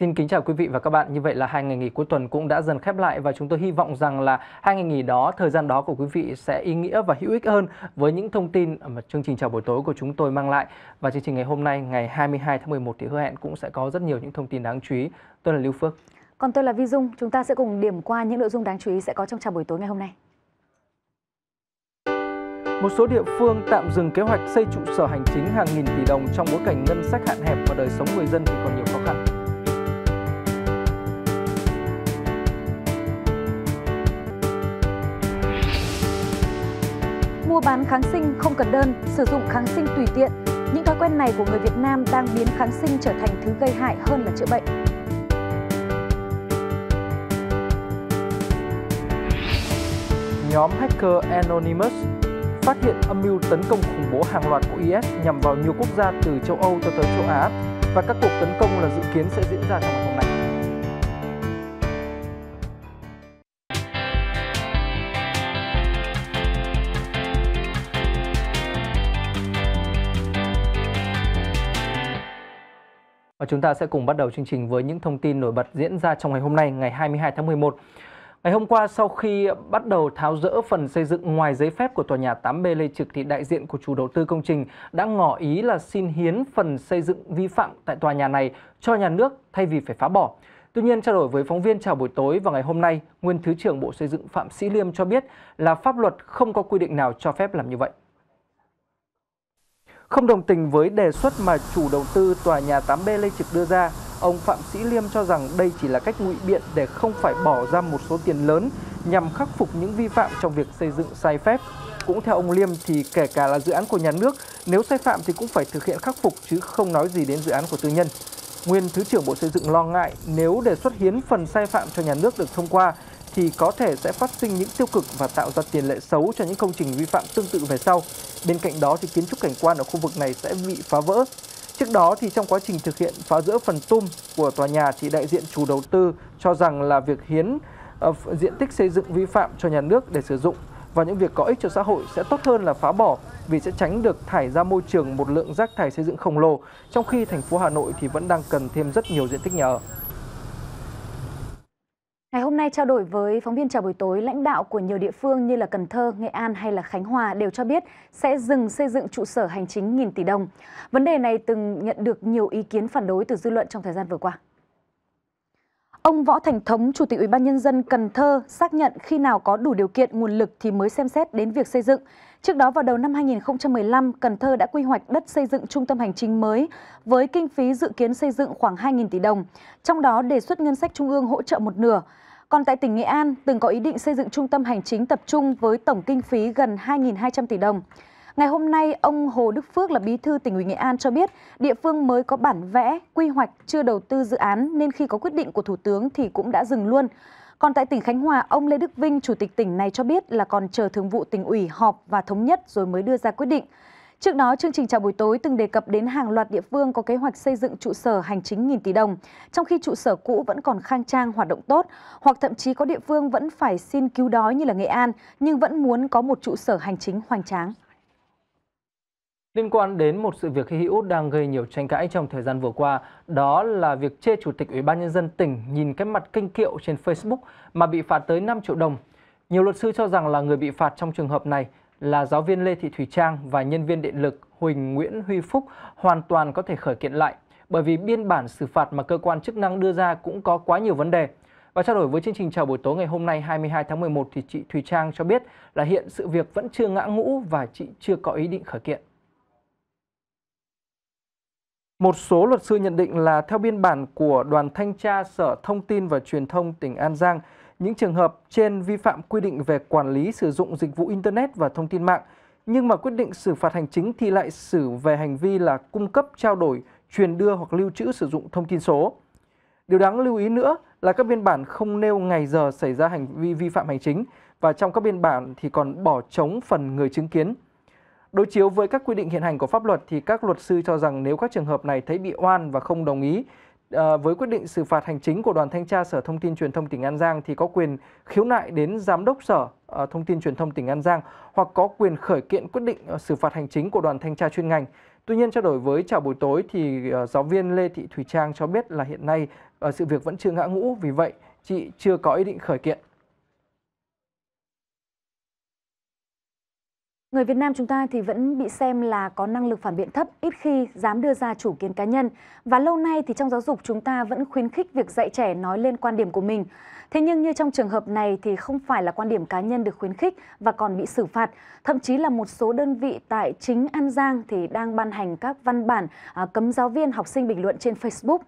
Xin kính chào quý vị và các bạn. Như vậy là hai ngày nghỉ cuối tuần cũng đã dần khép lại và chúng tôi hy vọng rằng là hai ngày nghỉ đó, thời gian đó của quý vị sẽ ý nghĩa và hữu ích hơn với những thông tin mà chương trình chào buổi tối của chúng tôi mang lại. Và chương trình ngày hôm nay, ngày 22 tháng 11 thì hứa hẹn cũng sẽ có rất nhiều những thông tin đáng chú ý. Tôi là Lưu Phước. Còn tôi là Vi Dung. Chúng ta sẽ cùng điểm qua những nội dung đáng chú ý sẽ có trong chào buổi tối ngày hôm nay. Một số địa phương tạm dừng kế hoạch xây trụ sở hành chính hàng nghìn tỷ đồng trong bối cảnh ngân sách hạn hẹp và đời sống người dân thì còn nhiều khó khăn. Mua bán kháng sinh không cần đơn, sử dụng kháng sinh tùy tiện. Những thói quen này của người Việt Nam đang biến kháng sinh trở thành thứ gây hại hơn là chữa bệnh. Nhóm hacker Anonymous phát hiện âm mưu tấn công khủng bố hàng loạt của IS nhằm vào nhiều quốc gia từ châu Âu cho tới châu Á và các cuộc tấn công là dự kiến sẽ diễn ra trong ngày hôm nay. chúng ta sẽ cùng bắt đầu chương trình với những thông tin nổi bật diễn ra trong ngày hôm nay, ngày 22 tháng 11. Ngày hôm qua sau khi bắt đầu tháo rỡ phần xây dựng ngoài giấy phép của tòa nhà 8B Lê Trực thì đại diện của chủ đầu tư công trình đã ngỏ ý là xin hiến phần xây dựng vi phạm tại tòa nhà này cho nhà nước thay vì phải phá bỏ. Tuy nhiên, trao đổi với phóng viên chào buổi tối và ngày hôm nay, Nguyên Thứ trưởng Bộ Xây dựng Phạm Sĩ Liêm cho biết là pháp luật không có quy định nào cho phép làm như vậy. Không đồng tình với đề xuất mà chủ đầu tư tòa nhà 8B Lê Trực đưa ra, ông Phạm Sĩ Liêm cho rằng đây chỉ là cách ngụy biện để không phải bỏ ra một số tiền lớn nhằm khắc phục những vi phạm trong việc xây dựng sai phép. Cũng theo ông Liêm thì kể cả là dự án của nhà nước, nếu sai phạm thì cũng phải thực hiện khắc phục chứ không nói gì đến dự án của tư nhân. Nguyên Thứ trưởng Bộ Xây dựng lo ngại nếu đề xuất hiến phần sai phạm cho nhà nước được thông qua thì có thể sẽ phát sinh những tiêu cực và tạo ra tiền lệ xấu cho những công trình vi phạm tương tự về sau. Bên cạnh đó thì kiến trúc cảnh quan ở khu vực này sẽ bị phá vỡ. Trước đó thì trong quá trình thực hiện phá rỡ phần tum của tòa nhà thì đại diện chủ đầu tư cho rằng là việc hiến uh, diện tích xây dựng vi phạm cho nhà nước để sử dụng và những việc có ích cho xã hội sẽ tốt hơn là phá bỏ vì sẽ tránh được thải ra môi trường một lượng rác thải xây dựng khổng lồ, trong khi thành phố Hà Nội thì vẫn đang cần thêm rất nhiều diện tích nhà ở. Ngày hôm nay trao đổi với phóng viên chào buổi tối, lãnh đạo của nhiều địa phương như là Cần Thơ, Nghệ An hay là Khánh Hòa đều cho biết sẽ dừng xây dựng trụ sở hành chính nghìn tỷ đồng. Vấn đề này từng nhận được nhiều ý kiến phản đối từ dư luận trong thời gian vừa qua. Ông Võ Thành Thống, Chủ tịch Ủy ban nhân dân Cần Thơ xác nhận khi nào có đủ điều kiện nguồn lực thì mới xem xét đến việc xây dựng. Trước đó vào đầu năm 2015, Cần Thơ đã quy hoạch đất xây dựng trung tâm hành chính mới với kinh phí dự kiến xây dựng khoảng 2.000 tỷ đồng, trong đó đề xuất ngân sách trung ương hỗ trợ một nửa. Còn tại tỉnh Nghệ An, từng có ý định xây dựng trung tâm hành chính tập trung với tổng kinh phí gần 2.200 tỷ đồng. Ngày hôm nay, ông Hồ Đức Phước là bí thư tỉnh ủy Nghệ An cho biết địa phương mới có bản vẽ, quy hoạch chưa đầu tư dự án nên khi có quyết định của Thủ tướng thì cũng đã dừng luôn. Còn tại tỉnh Khánh Hòa, ông Lê Đức Vinh, chủ tịch tỉnh này cho biết là còn chờ thường vụ tỉnh ủy họp và thống nhất rồi mới đưa ra quyết định. Trước đó, chương trình chào buổi tối từng đề cập đến hàng loạt địa phương có kế hoạch xây dựng trụ sở hành chính nghìn tỷ đồng, trong khi trụ sở cũ vẫn còn khang trang hoạt động tốt, hoặc thậm chí có địa phương vẫn phải xin cứu đói như là Nghệ An, nhưng vẫn muốn có một trụ sở hành chính hoành tráng. Liên quan đến một sự việc hy hữu đang gây nhiều tranh cãi trong thời gian vừa qua, đó là việc chê Chủ tịch Ủy ban Nhân dân tỉnh nhìn cái mặt kinh kiệu trên Facebook mà bị phạt tới 5 triệu đồng. Nhiều luật sư cho rằng là người bị phạt trong trường hợp này là giáo viên Lê Thị Thủy Trang và nhân viên điện lực Huỳnh Nguyễn Huy Phúc hoàn toàn có thể khởi kiện lại bởi vì biên bản xử phạt mà cơ quan chức năng đưa ra cũng có quá nhiều vấn đề. Và trao đổi với chương trình chào buổi tối ngày hôm nay 22 tháng 11 thì chị Thùy Trang cho biết là hiện sự việc vẫn chưa ngã ngũ và chị chưa có ý định khởi kiện. Một số luật sư nhận định là theo biên bản của đoàn thanh tra Sở Thông tin và Truyền thông tỉnh An Giang, những trường hợp trên vi phạm quy định về quản lý sử dụng dịch vụ Internet và thông tin mạng, nhưng mà quyết định xử phạt hành chính thì lại xử về hành vi là cung cấp, trao đổi, truyền đưa hoặc lưu trữ sử dụng thông tin số. Điều đáng lưu ý nữa là các biên bản không nêu ngày giờ xảy ra hành vi vi phạm hành chính và trong các biên bản thì còn bỏ trống phần người chứng kiến. Đối chiếu với các quy định hiện hành của pháp luật thì các luật sư cho rằng nếu các trường hợp này thấy bị oan và không đồng ý ờ, với quyết định xử phạt hành chính của đoàn thanh tra Sở Thông tin Truyền thông tỉnh An Giang thì có quyền khiếu nại đến giám đốc Sở ờ, Thông tin Truyền thông tỉnh An Giang hoặc có quyền khởi kiện quyết định ờ, xử phạt hành chính của đoàn thanh tra chuyên ngành. Tuy nhiên trao đổi với chào buổi tối thì giáo viên Lê Thị Thủy Trang cho biết là hiện nay sự việc vẫn chưa ngã ngũ vì vậy chị chưa có ý định khởi kiện. Người Việt Nam chúng ta thì vẫn bị xem là có năng lực phản biện thấp, ít khi dám đưa ra chủ kiến cá nhân. Và lâu nay thì trong giáo dục chúng ta vẫn khuyến khích việc dạy trẻ nói lên quan điểm của mình. Thế nhưng như trong trường hợp này thì không phải là quan điểm cá nhân được khuyến khích và còn bị xử phạt. Thậm chí là một số đơn vị tại chính An Giang thì đang ban hành các văn bản à, cấm giáo viên học sinh bình luận trên Facebook.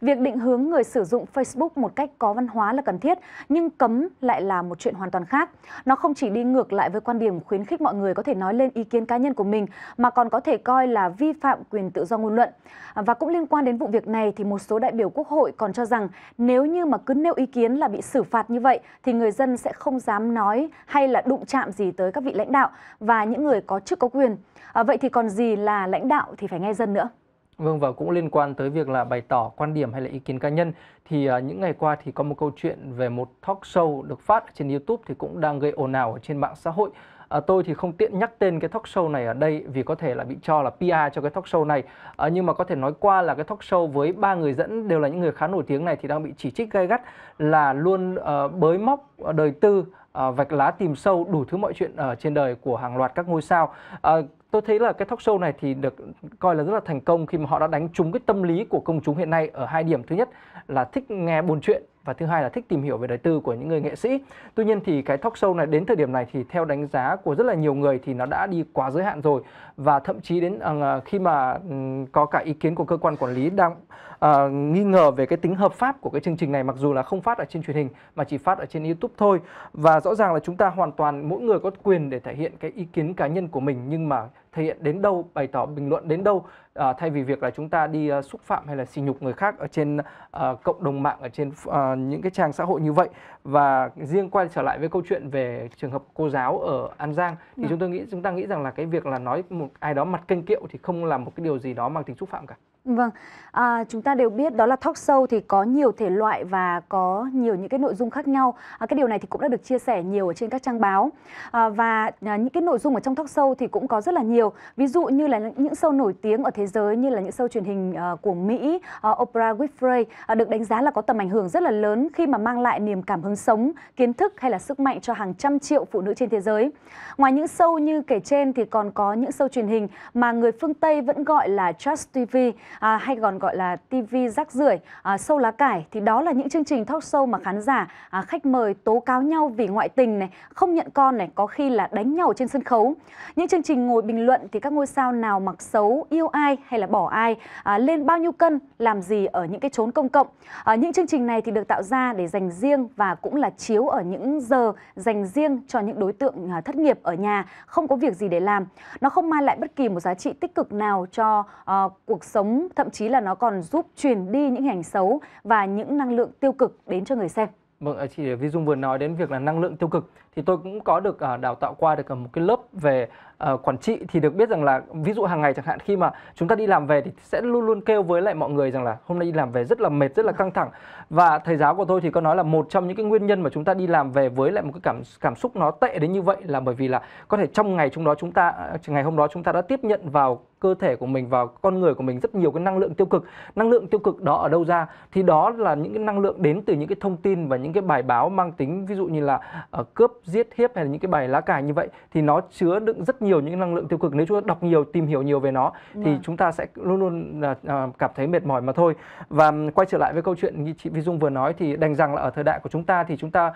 Việc định hướng người sử dụng Facebook một cách có văn hóa là cần thiết, nhưng cấm lại là một chuyện hoàn toàn khác. Nó không chỉ đi ngược lại với quan điểm khuyến khích mọi người có thể thể nói lên ý kiến cá nhân của mình mà còn có thể coi là vi phạm quyền tự do ngôn luận. Và cũng liên quan đến vụ việc này thì một số đại biểu Quốc hội còn cho rằng nếu như mà cứ nêu ý kiến là bị xử phạt như vậy thì người dân sẽ không dám nói hay là đụng chạm gì tới các vị lãnh đạo và những người có chức có quyền. À, vậy thì còn gì là lãnh đạo thì phải nghe dân nữa. Vâng và cũng liên quan tới việc là bày tỏ quan điểm hay là ý kiến cá nhân thì uh, những ngày qua thì có một câu chuyện về một talk show được phát trên YouTube thì cũng đang gây ồn ào ở trên mạng xã hội à, tôi thì không tiện nhắc tên cái talk show này ở đây vì có thể là bị cho là PR cho cái talk show này à, nhưng mà có thể nói qua là cái talk show với ba người dẫn đều là những người khá nổi tiếng này thì đang bị chỉ trích gay gắt là luôn uh, bới móc đời tư uh, vạch lá tìm sâu đủ thứ mọi chuyện ở trên đời của hàng loạt các ngôi sao uh, tôi thấy là cái talk show này thì được coi là rất là thành công khi mà họ đã đánh trúng cái tâm lý của công chúng hiện nay ở hai điểm thứ nhất là thích nghe buồn chuyện và thứ hai là thích tìm hiểu về đời tư của những người nghệ sĩ. Tuy nhiên thì cái talk show này đến thời điểm này thì theo đánh giá của rất là nhiều người thì nó đã đi quá giới hạn rồi và thậm chí đến uh, khi mà ừ, có cả ý kiến của cơ quan quản lý đang uh, nghi ngờ về cái tính hợp pháp của cái chương trình này mặc dù là không phát ở trên truyền hình mà chỉ phát ở trên YouTube thôi. Và rõ ràng là chúng ta hoàn toàn mỗi người có quyền để thể hiện cái ý kiến cá nhân của mình nhưng mà thể hiện đến đâu bày tỏ bình luận đến đâu à, thay vì việc là chúng ta đi à, xúc phạm hay là xỉ nhục người khác ở trên à, cộng đồng mạng ở trên à, những cái trang xã hội như vậy và riêng quay trở lại với câu chuyện về trường hợp cô giáo ở An Giang thì ừ. chúng tôi nghĩ chúng ta nghĩ rằng là cái việc là nói một ai đó mặt kênh kiệu thì không là một cái điều gì đó mang tính xúc phạm cả. Vâng, à, chúng ta đều biết đó là talk show thì có nhiều thể loại và có nhiều những cái nội dung khác nhau. À, cái điều này thì cũng đã được chia sẻ nhiều ở trên các trang báo. À, và à, những cái nội dung ở trong talk show thì cũng có rất là nhiều. Ví dụ như là những show nổi tiếng ở thế giới như là những show truyền hình à, của Mỹ, à, Oprah Winfrey à, được đánh giá là có tầm ảnh hưởng rất là lớn khi mà mang lại niềm cảm hứng sống, kiến thức hay là sức mạnh cho hàng trăm triệu phụ nữ trên thế giới. Ngoài những show như kể trên thì còn có những show truyền hình mà người phương Tây vẫn gọi là Trust TV à, hay còn gọi là TV rác rưởi, à, sâu lá cải thì đó là những chương trình talk show mà khán giả à, khách mời tố cáo nhau vì ngoại tình này, không nhận con này, có khi là đánh nhau trên sân khấu. Những chương trình ngồi bình luận thì các ngôi sao nào mặc xấu, yêu ai hay là bỏ ai, à, lên bao nhiêu cân, làm gì ở những cái chốn công cộng. À, những chương trình này thì được tạo ra để dành riêng và cũng là chiếu ở những giờ dành riêng cho những đối tượng à, thất nghiệp ở nhà, không có việc gì để làm. Nó không mang lại bất kỳ một giá trị tích cực nào cho uh, cuộc sống thậm chí là nó còn giúp truyền đi những hành xấu và những năng lượng tiêu cực đến cho người xem. Vâng, à, chị Vi Dung vừa nói đến việc là năng lượng tiêu cực thì tôi cũng có được uh, đào tạo qua được à, một cái lớp về uh, quản trị thì được biết rằng là ví dụ hàng ngày chẳng hạn khi mà chúng ta đi làm về thì sẽ luôn luôn kêu với lại mọi người rằng là hôm nay đi làm về rất là mệt rất là căng thẳng và thầy giáo của tôi thì có nói là một trong những cái nguyên nhân mà chúng ta đi làm về với lại một cái cảm cảm xúc nó tệ đến như vậy là bởi vì là có thể trong ngày chúng đó chúng ta ngày hôm đó chúng ta đã tiếp nhận vào cơ thể của mình vào con người của mình rất nhiều cái năng lượng tiêu cực năng lượng tiêu cực đó ở đâu ra thì đó là những cái năng lượng đến từ những cái thông tin và những cái bài báo mang tính ví dụ như là uh, cướp giết hiếp hay là những cái bài lá cải như vậy thì nó chứa đựng rất nhiều những năng lượng tiêu cực nếu chúng ta đọc nhiều tìm hiểu nhiều về nó vâng. thì chúng ta sẽ luôn luôn uh, cảm thấy mệt mỏi mà thôi và quay trở lại với câu chuyện như chị Vi Dung vừa nói thì đành rằng là ở thời đại của chúng ta thì chúng ta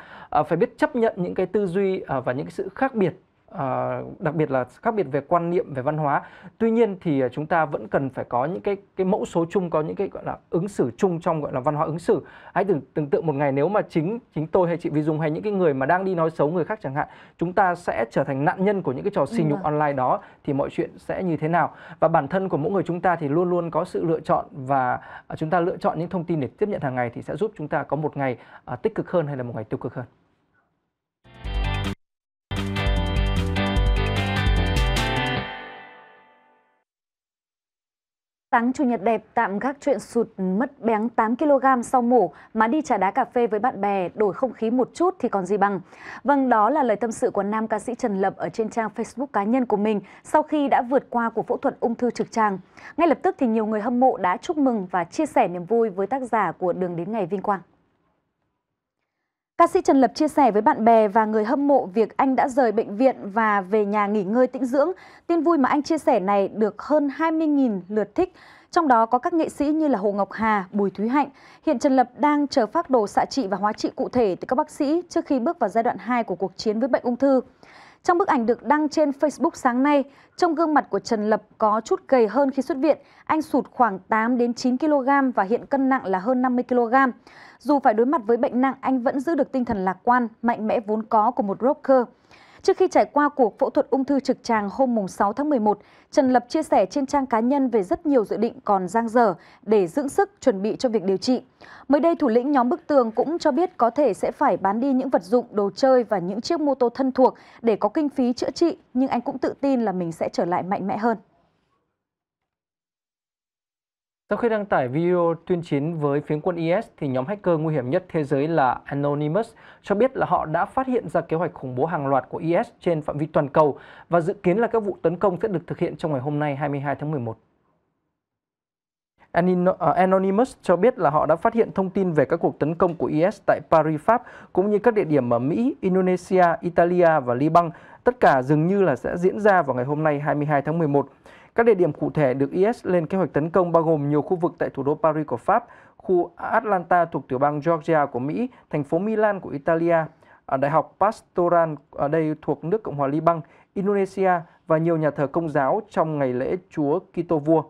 uh, phải biết chấp nhận những cái tư duy uh, và những cái sự khác biệt Ờ, đặc biệt là khác biệt về quan niệm về văn hóa tuy nhiên thì ờ, chúng ta vẫn cần phải có những cái cái mẫu số chung có những cái gọi là ứng xử chung trong gọi là văn hóa ứng xử hãy tưởng tượng một ngày nếu mà chính chính tôi hay chị Vi Dung hay những cái người mà đang đi nói xấu người khác chẳng hạn chúng ta sẽ trở thành nạn nhân của những cái trò xì nhục online đó thì mọi chuyện sẽ như thế nào và bản thân của mỗi người chúng ta thì luôn luôn có sự lựa chọn và à, chúng ta lựa chọn những thông tin để tiếp nhận hàng ngày thì sẽ giúp chúng ta có một ngày à, tích cực hơn hay là một ngày tiêu cực hơn Sáng Chủ nhật đẹp tạm gác chuyện sụt mất béng 8kg sau mổ mà đi trà đá cà phê với bạn bè đổi không khí một chút thì còn gì bằng. Vâng, đó là lời tâm sự của nam ca sĩ Trần Lập ở trên trang Facebook cá nhân của mình sau khi đã vượt qua cuộc phẫu thuật ung thư trực tràng. Ngay lập tức thì nhiều người hâm mộ đã chúc mừng và chia sẻ niềm vui với tác giả của Đường đến ngày vinh quang. Ca sĩ Trần Lập chia sẻ với bạn bè và người hâm mộ việc anh đã rời bệnh viện và về nhà nghỉ ngơi tĩnh dưỡng. Tin vui mà anh chia sẻ này được hơn 20.000 lượt thích, trong đó có các nghệ sĩ như là Hồ Ngọc Hà, Bùi Thúy Hạnh. Hiện Trần Lập đang chờ phác đồ xạ trị và hóa trị cụ thể từ các bác sĩ trước khi bước vào giai đoạn 2 của cuộc chiến với bệnh ung thư. Trong bức ảnh được đăng trên Facebook sáng nay, trong gương mặt của Trần Lập có chút gầy hơn khi xuất viện. Anh sụt khoảng 8 đến 9 kg và hiện cân nặng là hơn 50 kg. Dù phải đối mặt với bệnh nặng, anh vẫn giữ được tinh thần lạc quan, mạnh mẽ vốn có của một rocker. Trước khi trải qua cuộc phẫu thuật ung thư trực tràng hôm 6 tháng 11, Trần Lập chia sẻ trên trang cá nhân về rất nhiều dự định còn dang dở để dưỡng sức chuẩn bị cho việc điều trị. Mới đây, thủ lĩnh nhóm Bức Tường cũng cho biết có thể sẽ phải bán đi những vật dụng, đồ chơi và những chiếc mô tô thân thuộc để có kinh phí chữa trị, nhưng anh cũng tự tin là mình sẽ trở lại mạnh mẽ hơn. Sau khi đăng tải video tuyên chiến với phiến quân IS thì nhóm hacker nguy hiểm nhất thế giới là Anonymous cho biết là họ đã phát hiện ra kế hoạch khủng bố hàng loạt của IS trên phạm vi toàn cầu và dự kiến là các vụ tấn công sẽ được thực hiện trong ngày hôm nay 22 tháng 11. À, Anonymous cho biết là họ đã phát hiện thông tin về các cuộc tấn công của IS tại Paris, Pháp cũng như các địa điểm ở Mỹ, Indonesia, Italia và Liban. Tất cả dường như là sẽ diễn ra vào ngày hôm nay 22 tháng 11. Các địa điểm cụ thể được IS lên kế hoạch tấn công bao gồm nhiều khu vực tại thủ đô Paris của Pháp, khu Atlanta thuộc tiểu bang Georgia của Mỹ, thành phố Milan của Italia, à, Đại học Pastoran ở đây thuộc nước Cộng hòa Liban, Indonesia và nhiều nhà thờ công giáo trong ngày lễ Chúa Kitô Vua.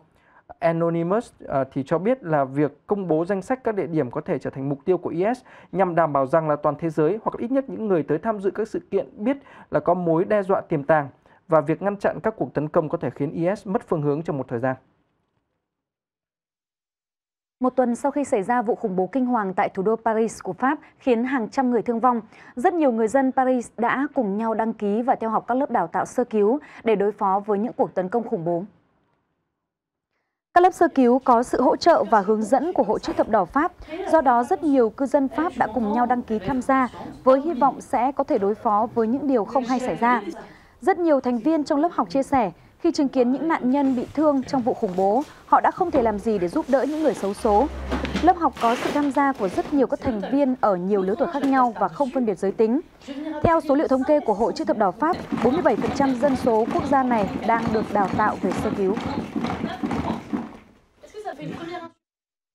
Anonymous à, thì cho biết là việc công bố danh sách các địa điểm có thể trở thành mục tiêu của IS nhằm đảm bảo rằng là toàn thế giới hoặc ít nhất những người tới tham dự các sự kiện biết là có mối đe dọa tiềm tàng và việc ngăn chặn các cuộc tấn công có thể khiến IS mất phương hướng trong một thời gian. Một tuần sau khi xảy ra vụ khủng bố kinh hoàng tại thủ đô Paris của Pháp khiến hàng trăm người thương vong, rất nhiều người dân Paris đã cùng nhau đăng ký và theo học các lớp đào tạo sơ cứu để đối phó với những cuộc tấn công khủng bố. Các lớp sơ cứu có sự hỗ trợ và hướng dẫn của Hội chữ thập đỏ Pháp, do đó rất nhiều cư dân Pháp đã cùng nhau đăng ký tham gia với hy vọng sẽ có thể đối phó với những điều không hay xảy ra. Rất nhiều thành viên trong lớp học chia sẻ, khi chứng kiến những nạn nhân bị thương trong vụ khủng bố, họ đã không thể làm gì để giúp đỡ những người xấu số. Lớp học có sự tham gia của rất nhiều các thành viên ở nhiều lứa tuổi khác nhau và không phân biệt giới tính. Theo số liệu thống kê của Hội chữ thập đỏ Pháp, 47% dân số quốc gia này đang được đào tạo về sơ cứu.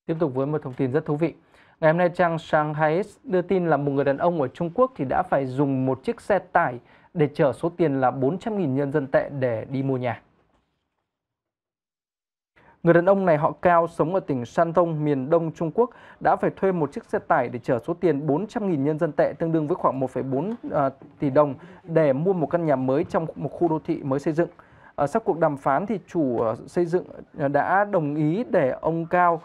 Tiếp tục với một thông tin rất thú vị. Ngày hôm nay trang Shanghai đưa tin là một người đàn ông ở Trung Quốc thì đã phải dùng một chiếc xe tải để chở số tiền là 400.000 nhân dân tệ để đi mua nhà. Người đàn ông này họ cao sống ở tỉnh Shandong, miền đông Trung Quốc đã phải thuê một chiếc xe tải để chở số tiền 400.000 nhân dân tệ tương đương với khoảng 1,4 uh, à, tỷ đồng để mua một căn nhà mới trong một khu đô thị mới xây dựng. À, sau cuộc đàm phán thì chủ à, xây dựng đã đồng ý để ông Cao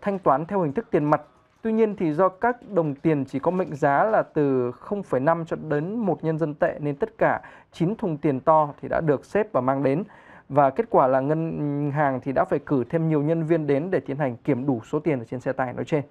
thanh toán theo hình thức tiền mặt Tuy nhiên thì do các đồng tiền chỉ có mệnh giá là từ 0,5 cho đến 1 nhân dân tệ nên tất cả 9 thùng tiền to thì đã được xếp và mang đến. Và kết quả là ngân hàng thì đã phải cử thêm nhiều nhân viên đến để tiến hành kiểm đủ số tiền ở trên xe tải nói trên.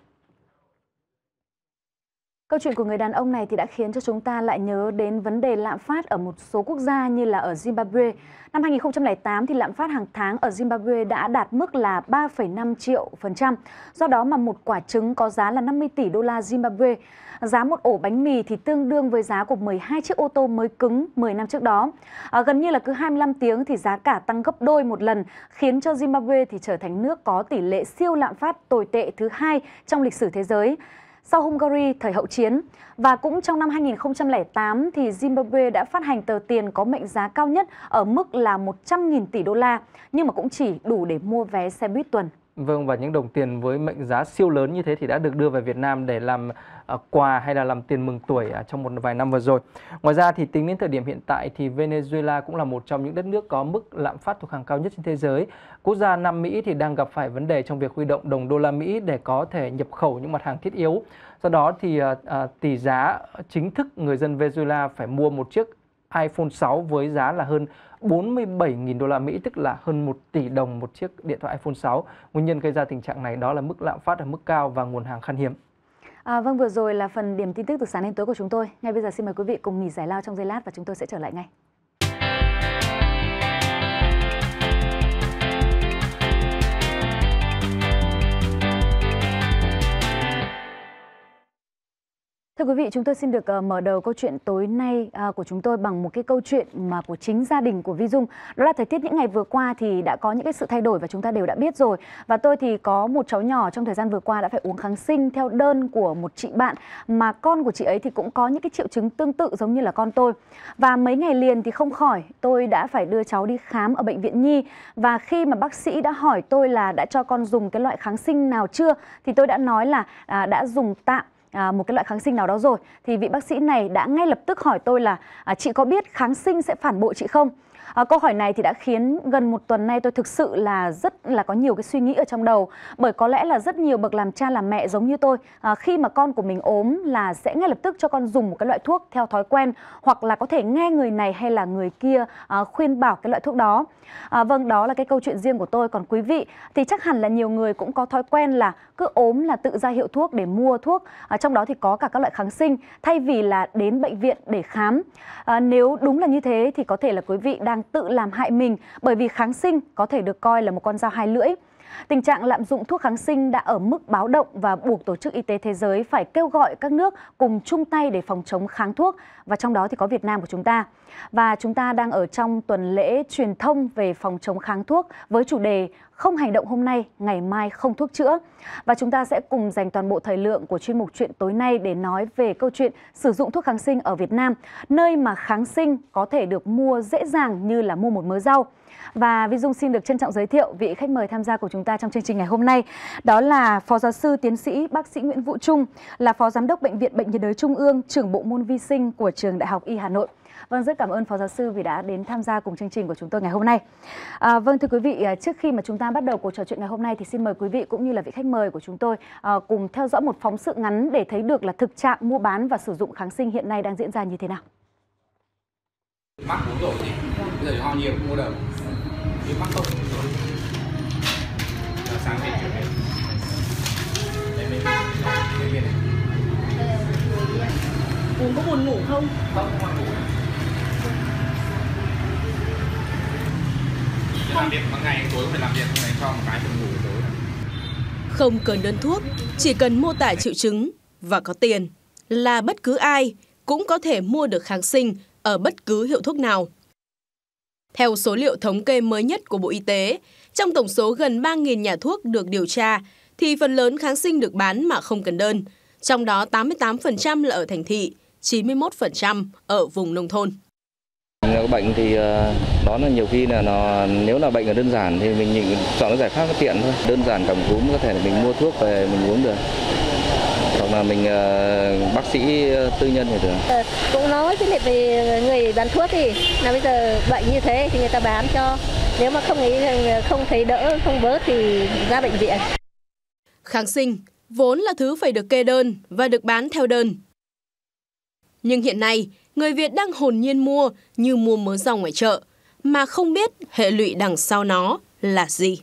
Câu chuyện của người đàn ông này thì đã khiến cho chúng ta lại nhớ đến vấn đề lạm phát ở một số quốc gia như là ở Zimbabwe. Năm 2008 thì lạm phát hàng tháng ở Zimbabwe đã đạt mức là 3,5 triệu phần trăm. Do đó mà một quả trứng có giá là 50 tỷ đô la Zimbabwe, giá một ổ bánh mì thì tương đương với giá của 12 chiếc ô tô mới cứng 10 năm trước đó. À, gần như là cứ 25 tiếng thì giá cả tăng gấp đôi một lần, khiến cho Zimbabwe thì trở thành nước có tỷ lệ siêu lạm phát tồi tệ thứ hai trong lịch sử thế giới sau Hungary thời hậu chiến. Và cũng trong năm 2008 thì Zimbabwe đã phát hành tờ tiền có mệnh giá cao nhất ở mức là 100.000 tỷ đô la, nhưng mà cũng chỉ đủ để mua vé xe buýt tuần. Vâng và những đồng tiền với mệnh giá siêu lớn như thế thì đã được đưa về Việt Nam để làm uh, quà hay là làm tiền mừng tuổi uh, trong một vài năm vừa rồi. Ngoài ra thì tính đến thời điểm hiện tại thì Venezuela cũng là một trong những đất nước có mức lạm phát thuộc hàng cao nhất trên thế giới. Quốc gia Nam Mỹ thì đang gặp phải vấn đề trong việc huy động đồng đô la Mỹ để có thể nhập khẩu những mặt hàng thiết yếu. Do đó thì uh, tỷ giá chính thức người dân Venezuela phải mua một chiếc iPhone 6 với giá là hơn 47.000 đô la Mỹ tức là hơn 1 tỷ đồng một chiếc điện thoại iPhone 6. Nguyên nhân gây ra tình trạng này đó là mức lạm phát ở mức cao và nguồn hàng khan hiếm. À, vâng vừa rồi là phần điểm tin tức từ sáng đến tối của chúng tôi. Ngay bây giờ xin mời quý vị cùng nghỉ giải lao trong giây lát và chúng tôi sẽ trở lại ngay. Thưa quý vị, chúng tôi xin được ờ, mở đầu câu chuyện tối nay à, của chúng tôi bằng một cái câu chuyện mà của chính gia đình của Vi Dung. Đó là thời tiết những ngày vừa qua thì đã có những cái sự thay đổi và chúng ta đều đã biết rồi. Và tôi thì có một cháu nhỏ trong thời gian vừa qua đã phải uống kháng sinh theo đơn của một chị bạn mà con của chị ấy thì cũng có những cái triệu chứng tương tự giống như là con tôi. Và mấy ngày liền thì không khỏi, tôi đã phải đưa cháu đi khám ở bệnh viện Nhi và khi mà bác sĩ đã hỏi tôi là đã cho con dùng cái loại kháng sinh nào chưa thì tôi đã nói là uh, đã dùng tạm À, một cái loại kháng sinh nào đó rồi thì vị bác sĩ này đã ngay lập tức hỏi tôi là à, chị có biết kháng sinh sẽ phản bội chị không? À, câu hỏi này thì đã khiến gần một tuần nay tôi thực sự là rất là có nhiều cái suy nghĩ ở trong đầu bởi có lẽ là rất nhiều bậc làm cha làm mẹ giống như tôi à, khi mà con của mình ốm là sẽ ngay lập tức cho con dùng một cái loại thuốc theo thói quen hoặc là có thể nghe người này hay là người kia à, khuyên bảo cái loại thuốc đó à, vâng đó là cái câu chuyện riêng của tôi còn quý vị thì chắc hẳn là nhiều người cũng có thói quen là cứ ốm là tự ra hiệu thuốc để mua thuốc, à, trong đó thì có cả các loại kháng sinh thay vì là đến bệnh viện để khám. À, nếu đúng là như thế thì có thể là quý vị đang tự làm hại mình bởi vì kháng sinh có thể được coi là một con dao hai lưỡi. Tình trạng lạm dụng thuốc kháng sinh đã ở mức báo động và buộc Tổ chức Y tế Thế giới phải kêu gọi các nước cùng chung tay để phòng chống kháng thuốc và trong đó thì có Việt Nam của chúng ta. Và chúng ta đang ở trong tuần lễ truyền thông về phòng chống kháng thuốc với chủ đề không hành động hôm nay, ngày mai không thuốc chữa. Và chúng ta sẽ cùng dành toàn bộ thời lượng của chuyên mục chuyện tối nay để nói về câu chuyện sử dụng thuốc kháng sinh ở Việt Nam, nơi mà kháng sinh có thể được mua dễ dàng như là mua một mớ rau. Và Vi Dung xin được trân trọng giới thiệu vị khách mời tham gia của chúng ta trong chương trình ngày hôm nay. Đó là Phó Giáo sư Tiến sĩ Bác sĩ Nguyễn Vũ Trung, là Phó Giám đốc Bệnh viện Bệnh nhiệt đới Trung ương, trưởng bộ môn vi sinh của Trường Đại học Y Hà Nội. Vâng, rất cảm ơn Phó Giáo sư vì đã đến tham gia cùng chương trình của chúng tôi ngày hôm nay. À, vâng, thưa quý vị, à, trước khi mà chúng ta bắt đầu cuộc trò chuyện ngày hôm nay thì xin mời quý vị cũng như là vị khách mời của chúng tôi à, cùng theo dõi một phóng sự ngắn để thấy được là thực trạng mua bán và sử dụng kháng sinh hiện nay đang diễn ra như thế nào. Mắc uống rồi thì rồi ho nhiều mua được thì mắc không rồi sang bên kiểu này đây bên bên bên này buồn có buồn ngủ không không không ngủ buồn ngủ không cần đơn thuốc chỉ cần mô tả triệu chứng và có tiền là bất cứ ai cũng có thể mua được kháng sinh ở bất cứ hiệu thuốc nào theo số liệu thống kê mới nhất của Bộ Y tế, trong tổng số gần 3.000 nhà thuốc được điều tra, thì phần lớn kháng sinh được bán mà không cần đơn, trong đó 88% là ở thành thị, 91% ở vùng nông thôn. bệnh thì ờ, đó là nhiều khi là nó nếu là bệnh là đơn giản thì mình chọn giải pháp tiện thôi, đơn giản cảm cúm có thể là mình mua thuốc về mình uống được mà mình ờ, bác sĩ ờ, tư nhân thì được ờ, cũng nói với lại về người bán thuốc thì là bây giờ bệnh như thế thì người ta bán cho nếu mà không nghĩ không thấy đỡ không bớt thì ra bệnh viện kháng sinh vốn là thứ phải được kê đơn và được bán theo đơn nhưng hiện nay người Việt đang hồn nhiên mua như mua mớ rau ngoài chợ mà không biết hệ lụy đằng sau nó là gì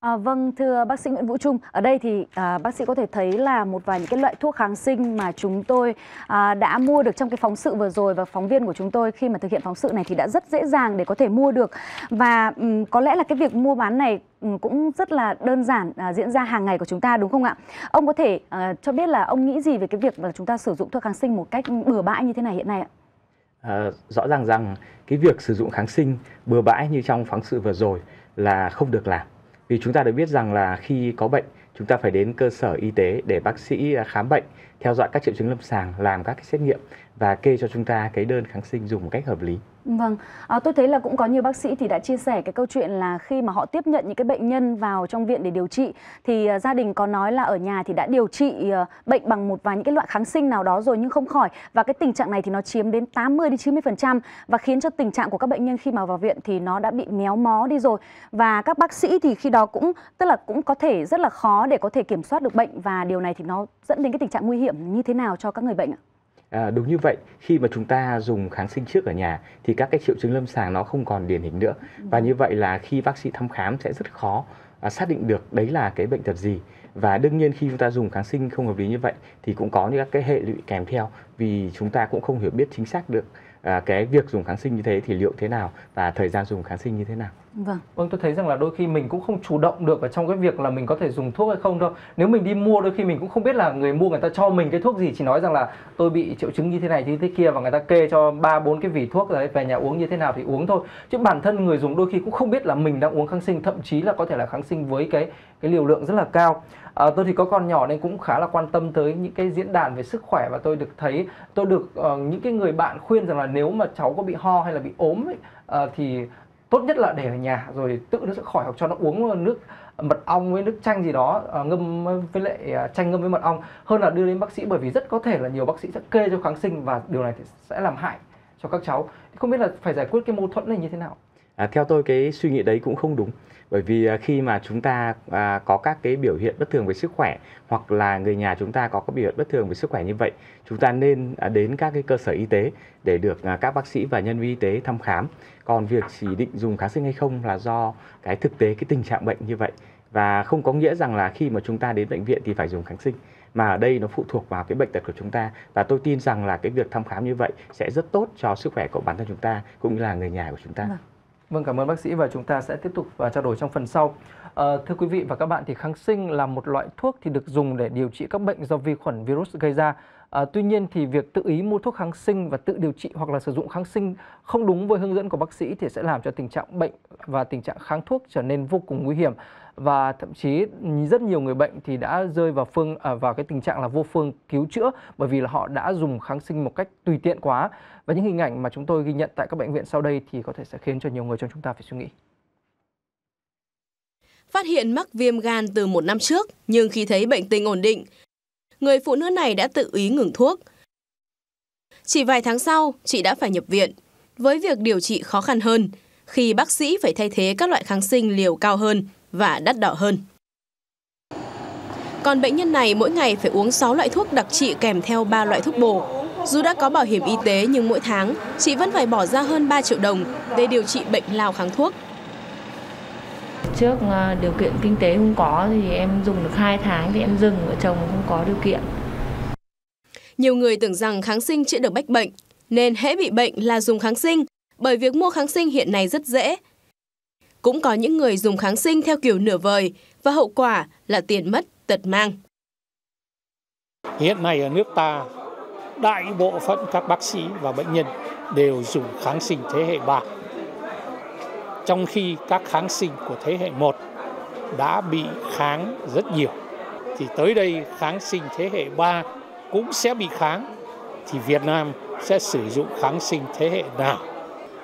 À, vâng thưa bác sĩ Nguyễn Vũ Trung, ở đây thì à, bác sĩ có thể thấy là một vài những cái loại thuốc kháng sinh mà chúng tôi à, đã mua được trong cái phóng sự vừa rồi và phóng viên của chúng tôi khi mà thực hiện phóng sự này thì đã rất dễ dàng để có thể mua được và um, có lẽ là cái việc mua bán này um, cũng rất là đơn giản à, diễn ra hàng ngày của chúng ta đúng không ạ? Ông có thể à, cho biết là ông nghĩ gì về cái việc mà chúng ta sử dụng thuốc kháng sinh một cách bừa bãi như thế này hiện nay ạ? À, rõ ràng rằng cái việc sử dụng kháng sinh bừa bãi như trong phóng sự vừa rồi là không được làm vì chúng ta được biết rằng là khi có bệnh, chúng ta phải đến cơ sở y tế để bác sĩ à, khám bệnh, theo dõi các triệu chứng lâm sàng, làm các cái xét nghiệm và kê cho chúng ta cái đơn kháng sinh dùng một cách hợp lý. Vâng, à, tôi thấy là cũng có nhiều bác sĩ thì đã chia sẻ cái câu chuyện là khi mà họ tiếp nhận những cái bệnh nhân vào trong viện để điều trị thì ờ, gia đình có nói là ở nhà thì đã điều trị ờ, bệnh bằng một vài những cái loại kháng sinh nào đó rồi nhưng không khỏi và cái tình trạng này thì nó chiếm đến 80 đến 90% và khiến cho tình trạng của các bệnh nhân khi mà vào viện thì nó đã bị méo mó đi rồi và các bác sĩ thì khi đó cũng tức là cũng có thể rất là khó để có thể kiểm soát được bệnh và điều này thì nó dẫn đến cái tình trạng nguy hiểm như thế nào cho các người bệnh ạ? À, đúng như vậy, khi mà chúng ta dùng kháng sinh trước ở nhà thì các cái triệu chứng lâm sàng nó không còn điển hình nữa và vâng. như vậy là khi bác sĩ thăm khám sẽ rất khó à, xác định được đấy là cái bệnh tật gì và đương nhiên khi chúng ta dùng kháng sinh không hợp lý như vậy thì cũng có những các cái hệ lụy kèm theo vì chúng ta cũng không hiểu biết chính xác được à, cái việc dùng kháng sinh như thế thì liệu thế nào và thời gian dùng kháng sinh như thế nào. Vâng. Vâng, tôi thấy rằng là đôi khi mình cũng không chủ động được ở trong cái việc là mình có thể dùng thuốc hay không đâu. Nếu mình đi mua đôi khi mình cũng không biết là người mua người ta cho mình cái thuốc gì chỉ nói rằng là tôi bị triệu chứng như thế này như thế kia và người ta kê cho ba bốn cái vỉ thuốc rồi về nhà uống như thế nào thì uống thôi. Chứ bản thân người dùng đôi khi cũng không biết là mình đang uống kháng sinh thậm chí là có thể là kháng sinh với cái cái liều lượng rất là cao. À, tôi thì có con nhỏ nên cũng khá là quan tâm tới những cái diễn đàn về sức khỏe và tôi được thấy tôi được uh, những cái người bạn khuyên rằng là nếu mà cháu có bị ho hay là bị ốm ấy, uh, thì tốt nhất là để ở nhà rồi tự nó sẽ khỏi hoặc cho nó uống ờ, nước mật ong với nước chanh gì đó ờ, ngâm với lại ờ, chanh ngâm với mật ong hơn là đưa đến bác sĩ bởi vì rất có thể là nhiều bác sĩ sẽ kê cho kháng sinh và điều này thì sẽ làm hại cho các cháu không biết là phải giải quyết cái mâu thuẫn này như thế nào à, theo tôi cái suy nghĩ đấy cũng không đúng bởi vì à, khi mà chúng ta à, có các cái biểu hiện bất thường về sức khỏe hoặc là người nhà chúng ta có các biểu hiện bất thường về sức khỏe như vậy chúng ta nên à, đến các cái cơ sở y tế để được các bác sĩ và nhân viên y tế thăm khám còn việc chỉ định dùng kháng sinh hay không là do cái thực tế cái tình trạng bệnh như vậy và không có nghĩa rằng là khi mà chúng ta đến bệnh viện thì phải dùng kháng sinh mà ở đây nó phụ thuộc vào cái bệnh tật của chúng ta và tôi tin rằng là cái việc thăm khám như vậy sẽ rất tốt cho sức khỏe của bản thân chúng ta cũng như là người nhà của chúng ta. Vâng. Vâng, cảm ơn bác sĩ và chúng ta sẽ tiếp tục và trao đổi trong phần sau. À, thưa quý vị và các bạn thì kháng sinh là một loại thuốc thì được dùng để điều trị các bệnh do vi khuẩn virus gây ra. À, tuy nhiên thì việc tự ý mua thuốc kháng sinh và tự điều trị hoặc là sử dụng kháng sinh không đúng với hướng dẫn của bác sĩ thì sẽ làm cho tình trạng bệnh và tình trạng kháng thuốc trở nên vô cùng nguy hiểm và thậm chí rất nhiều người bệnh thì đã rơi vào phương à, vào cái tình trạng là vô phương cứu chữa bởi vì là họ đã dùng kháng sinh một cách tùy tiện quá và những hình ảnh mà chúng tôi ghi nhận tại các bệnh viện sau đây thì có thể sẽ khiến cho nhiều người trong chúng ta phải suy nghĩ phát hiện mắc viêm gan từ một năm trước, nhưng khi thấy bệnh tình ổn định, người phụ nữ này đã tự ý ngừng thuốc. Chỉ vài tháng sau, chị đã phải nhập viện. Với việc điều trị khó khăn hơn, khi bác sĩ phải thay thế các loại kháng sinh liều cao hơn và đắt đỏ hơn. Còn bệnh nhân này mỗi ngày phải uống 6 loại thuốc đặc trị kèm theo 3 loại thuốc bổ. Dù đã có bảo hiểm y tế nhưng mỗi tháng, chị vẫn phải bỏ ra hơn 3 triệu đồng để điều trị bệnh lao kháng thuốc trước ờ, điều kiện kinh tế không có thì em dùng được 2 tháng thì em dừng, vợ chồng không có điều kiện. Nhiều người tưởng rằng kháng sinh chữa được bách bệnh, nên hễ bị bệnh là dùng kháng sinh, bởi việc mua kháng sinh hiện nay rất dễ. Cũng có những người dùng kháng sinh theo kiểu nửa vời và hậu quả là tiền mất tật mang. Hiện nay ở nước ta, đại bộ phận các bác sĩ và bệnh nhân đều dùng kháng sinh thế hệ 3 trong khi các kháng sinh của thế hệ 1 đã bị kháng rất nhiều thì tới đây kháng sinh thế hệ 3 cũng sẽ bị kháng thì Việt Nam sẽ sử dụng kháng sinh thế hệ nào.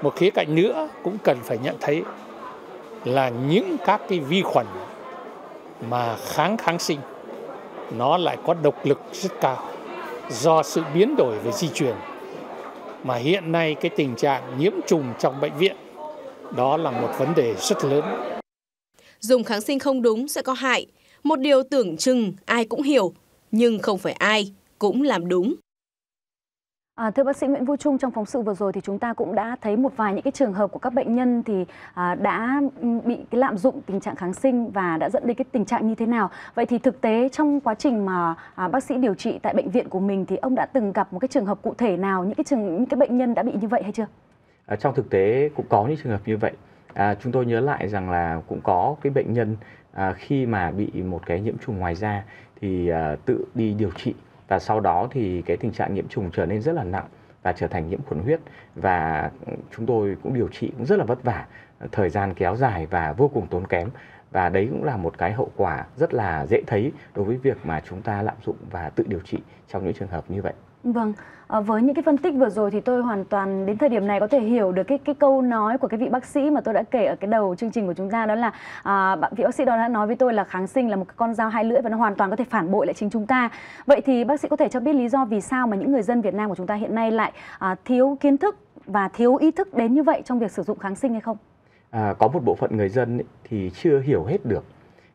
Một khía cạnh nữa cũng cần phải nhận thấy là những các cái vi khuẩn mà kháng kháng sinh nó lại có độc lực rất cao do sự biến đổi về di truyền mà hiện nay cái tình trạng nhiễm trùng trong bệnh viện đó là một vấn đề rất lớn. Dùng kháng sinh không đúng sẽ có hại. Một điều tưởng chừng ai cũng hiểu, nhưng không phải ai cũng làm đúng. À, thưa bác sĩ Nguyễn Vũ Trung, trong phóng sự vừa rồi thì chúng ta cũng đã thấy một vài những cái trường hợp của các bệnh nhân thì à, đã ừ, bị cái lạm dụng tình trạng kháng sinh và đã dẫn đến cái tình trạng như thế nào. Vậy thì thực tế trong quá trình mà à, bác sĩ điều trị tại bệnh viện của mình thì ông đã từng gặp một cái trường hợp cụ thể nào, những cái trường những cái bệnh nhân đã bị như vậy hay chưa? à, trong thực tế cũng có những trường hợp như vậy à, chúng tôi nhớ lại rằng là cũng có cái bệnh nhân à, khi mà bị một cái nhiễm trùng ngoài da thì à, tự đi điều trị và sau đó thì cái tình trạng nhiễm trùng trở nên rất là nặng và trở thành nhiễm khuẩn huyết và chúng tôi cũng điều trị cũng rất là vất vả ờ, thời gian kéo dài và vô cùng tốn kém và đấy cũng là một cái hậu quả rất là dễ thấy đối với việc mà chúng ta lạm dụng và tự điều trị trong những trường hợp như vậy Vâng, à, với những cái phân tích vừa rồi thì tôi hoàn toàn đến thời điểm này có thể hiểu được cái cái câu nói của cái vị bác sĩ mà tôi đã kể ở cái đầu chương trình của chúng ta đó là à, vị bác sĩ đó đã nói với tôi là kháng sinh là một cái con dao hai lưỡi và nó hoàn toàn có thể phản bội lại chính chúng ta. Vậy thì bác sĩ có thể cho biết lý do vì sao mà những người dân Việt Nam của chúng ta hiện nay lại à, thiếu kiến thức và thiếu ý thức đến như vậy trong việc sử dụng kháng sinh hay không? À, có một bộ phận người dân thì chưa hiểu hết được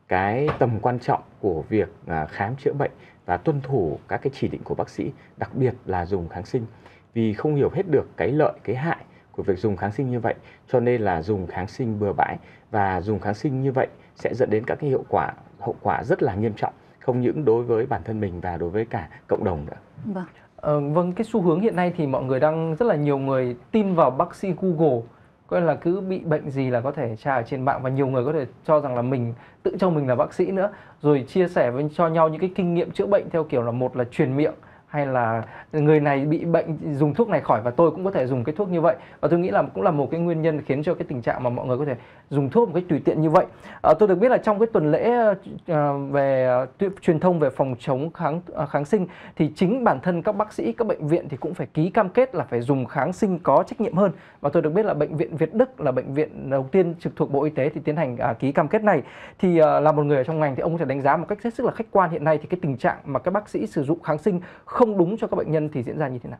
cái tầm quan trọng của việc à, khám chữa bệnh và tuân thủ các cái chỉ định của bác sĩ, đặc biệt là dùng kháng sinh. Vì không hiểu hết được cái lợi, cái hại của việc dùng kháng sinh như vậy, cho nên là dùng kháng sinh bừa bãi và dùng kháng sinh như vậy sẽ dẫn đến các cái hiệu quả hậu quả rất là nghiêm trọng, không những đối với bản thân mình và đối với cả cộng đồng nữa. Vâng. Ờ, vâng, cái xu hướng hiện nay thì mọi người đang rất là nhiều người tin vào bác sĩ Google có là cứ bị bệnh gì là có thể tra ở trên mạng và nhiều người có thể cho rằng là mình tự cho mình là bác sĩ nữa rồi chia sẻ với cho nhau những cái kinh nghiệm chữa bệnh theo kiểu là một là truyền miệng hay là người này bị bệnh dùng thuốc này khỏi và tôi cũng có thể dùng cái thuốc như vậy và tôi nghĩ là cũng là một cái nguyên nhân khiến cho cái tình trạng mà mọi người có thể dùng thuốc một cách tùy tiện như vậy à, tôi được biết là trong cái tuần lễ ờ, về ờ, truyền thông về phòng chống kháng kháng sinh thì chính bản thân các bác sĩ các bệnh viện thì cũng phải ký cam kết là phải dùng kháng sinh có trách nhiệm hơn và tôi được biết là bệnh viện Việt Đức là bệnh viện đầu tiên trực thuộc Bộ Y tế thì tiến hành à, ký cam kết này thì à, là một người ở trong ngành thì ông có thể đánh giá một cách hết sức là khách quan hiện nay thì cái tình trạng mà các bác sĩ sử dụng kháng sinh không không đúng cho các bệnh nhân thì diễn ra như thế nào?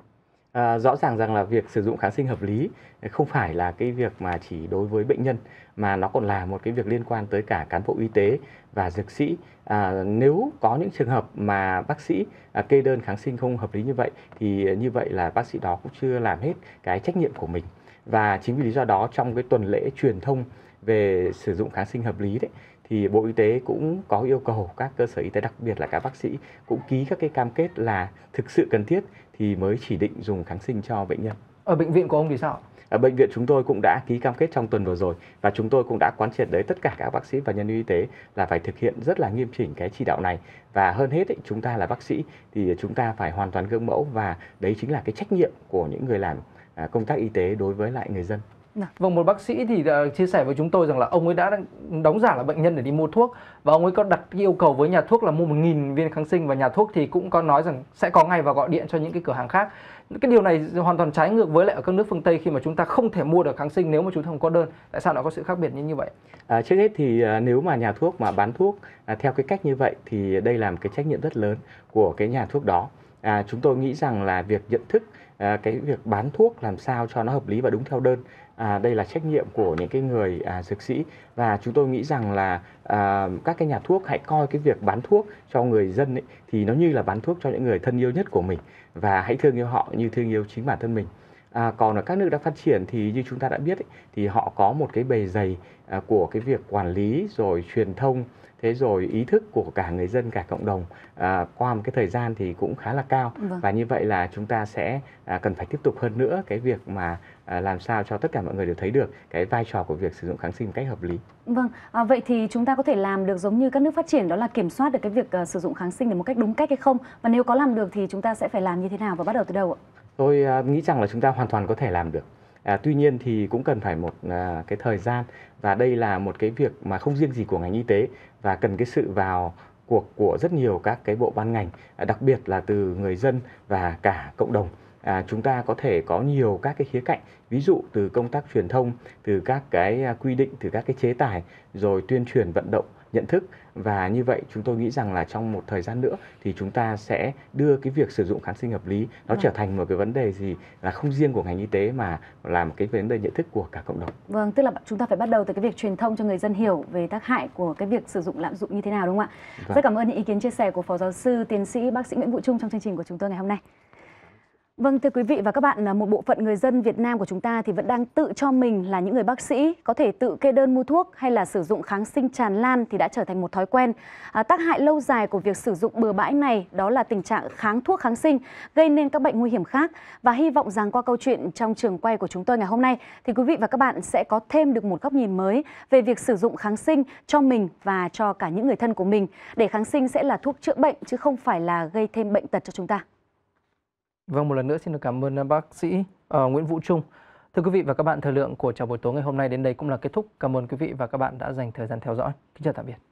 À, rõ ràng rằng là việc sử dụng kháng sinh hợp lý không phải là cái việc mà chỉ đối với bệnh nhân mà nó còn là một cái việc liên quan tới cả cán bộ y tế và dược sĩ à, nếu có những trường hợp mà bác sĩ à, kê đơn kháng sinh không hợp lý như vậy thì như vậy là bác sĩ đó cũng chưa làm hết cái trách nhiệm của mình và chính vì lý do đó trong cái tuần lễ truyền thông về sử dụng kháng sinh hợp lý đấy thì Bộ Y tế cũng có yêu cầu các cơ sở y tế đặc biệt là các bác sĩ cũng ký các cái cam kết là thực sự cần thiết thì mới chỉ định dùng kháng sinh cho bệnh nhân. Ở bệnh viện của ông thì sao? Ở bệnh viện chúng tôi cũng đã ký cam kết trong tuần vừa rồi và chúng tôi cũng đã quán triệt đấy tất cả các bác sĩ và nhân viên y tế là phải thực hiện rất là nghiêm chỉnh cái chỉ đạo này và hơn hết ấy, chúng ta là bác sĩ thì chúng ta phải hoàn toàn gương mẫu và đấy chính là cái trách nhiệm của những người làm à, công tác y tế đối với lại người dân. Dạ. Vâng, một bác sĩ thì ờ, chia sẻ với chúng tôi rằng là ông ấy đã đóng giả là bệnh nhân để đi mua thuốc và ông ấy có đặt yêu cầu với nhà thuốc là mua 1.000 viên kháng sinh và nhà thuốc thì cũng có nói rằng sẽ có ngày và gọi điện cho những cái cửa hàng khác. Cái điều này hoàn toàn trái ngược với lại ở các nước phương Tây khi mà chúng ta không thể mua được kháng sinh nếu mà chúng ta không có đơn. Tại sao nó có sự khác biệt như như vậy? À, trước hết thì ờ, nếu mà nhà thuốc mà bán thuốc à, theo cái cách như vậy thì đây là một cái trách nhiệm rất lớn của cái nhà thuốc đó. À, chúng tôi nghĩ rằng là việc nhận thức à, cái việc bán thuốc làm sao cho nó hợp lý và đúng theo đơn à, đây là trách nhiệm của những cái người à, dược sĩ và chúng tôi nghĩ rằng là à, các cái nhà thuốc hãy coi cái việc bán thuốc cho người dân ấy, thì nó như là bán thuốc cho những người thân yêu nhất của mình và hãy thương yêu họ như thương yêu chính bản thân mình À, còn ở các nước đã phát triển thì như chúng ta đã biết ấy, thì họ có một cái bề dày à, của cái việc quản lý rồi truyền thông thế rồi ý thức của cả người dân cả cộng đồng à, qua một cái thời gian thì cũng khá là cao vâng. và như vậy là chúng ta sẽ à, cần phải tiếp tục hơn nữa cái việc mà à, làm sao cho tất cả mọi người đều thấy được cái vai trò của việc sử dụng kháng sinh một cách hợp lý. Vâng, à, vậy thì chúng ta có thể làm được giống như các nước phát triển đó là kiểm soát được cái việc uh, sử dụng kháng sinh để một cách đúng cách hay không và nếu có làm được thì chúng ta sẽ phải làm như thế nào và bắt đầu từ đâu ạ? Tôi uh, nghĩ rằng là chúng ta hoàn toàn có thể làm được À, tuy nhiên thì cũng cần phải một à, cái thời gian và đây là một cái việc mà không riêng gì của ngành y tế và cần cái sự vào cuộc của rất nhiều các cái bộ ban ngành, à, đặc biệt là từ người dân và cả cộng đồng. À, chúng ta có thể có nhiều các cái khía cạnh, ví dụ từ công tác truyền thông, từ các cái à, quy định, từ các cái chế tài, rồi tuyên truyền vận động nhận thức và như vậy chúng tôi nghĩ rằng là trong một thời gian nữa thì chúng ta sẽ đưa cái việc sử dụng kháng sinh hợp lý nó vâng. trở thành một cái vấn đề gì là không riêng của ngành y tế mà là một cái vấn đề nhận thức của cả cộng đồng. Vâng, tức là chúng ta phải bắt đầu từ cái việc truyền thông cho người dân hiểu về tác hại của cái việc sử dụng lạm dụng như thế nào đúng không ạ? Vâng. Rất cảm ơn những ý kiến chia sẻ của phó giáo sư, tiến sĩ, bác sĩ Nguyễn Vũ Trung trong chương trình của chúng tôi ngày hôm nay. Vâng, thưa quý vị và các bạn, à, một bộ phận người dân Việt Nam của chúng ta thì vẫn đang tự cho mình là những người bác sĩ, có thể tự kê đơn mua thuốc hay là sử dụng kháng sinh tràn lan thì đã trở thành một thói quen. À, tác hại lâu dài của việc sử dụng bừa bãi này đó là tình trạng kháng thuốc kháng sinh gây nên các bệnh nguy hiểm khác và hy vọng rằng qua câu chuyện trong trường quay của chúng tôi ngày hôm nay thì quý vị và các bạn sẽ có thêm được một góc nhìn mới về việc sử dụng kháng sinh cho mình và cho cả những người thân của mình để kháng sinh sẽ là thuốc chữa bệnh chứ không phải là gây thêm bệnh tật cho chúng ta. Vâng, một lần nữa xin được cảm ơn à, bác sĩ uh, Nguyễn Vũ Trung. Thưa quý vị và các bạn, thời lượng của chào buổi tối ngày hôm nay đến đây cũng là kết thúc. Cảm ơn quý vị và các bạn đã dành thời gian theo dõi. Kính chào tạm biệt.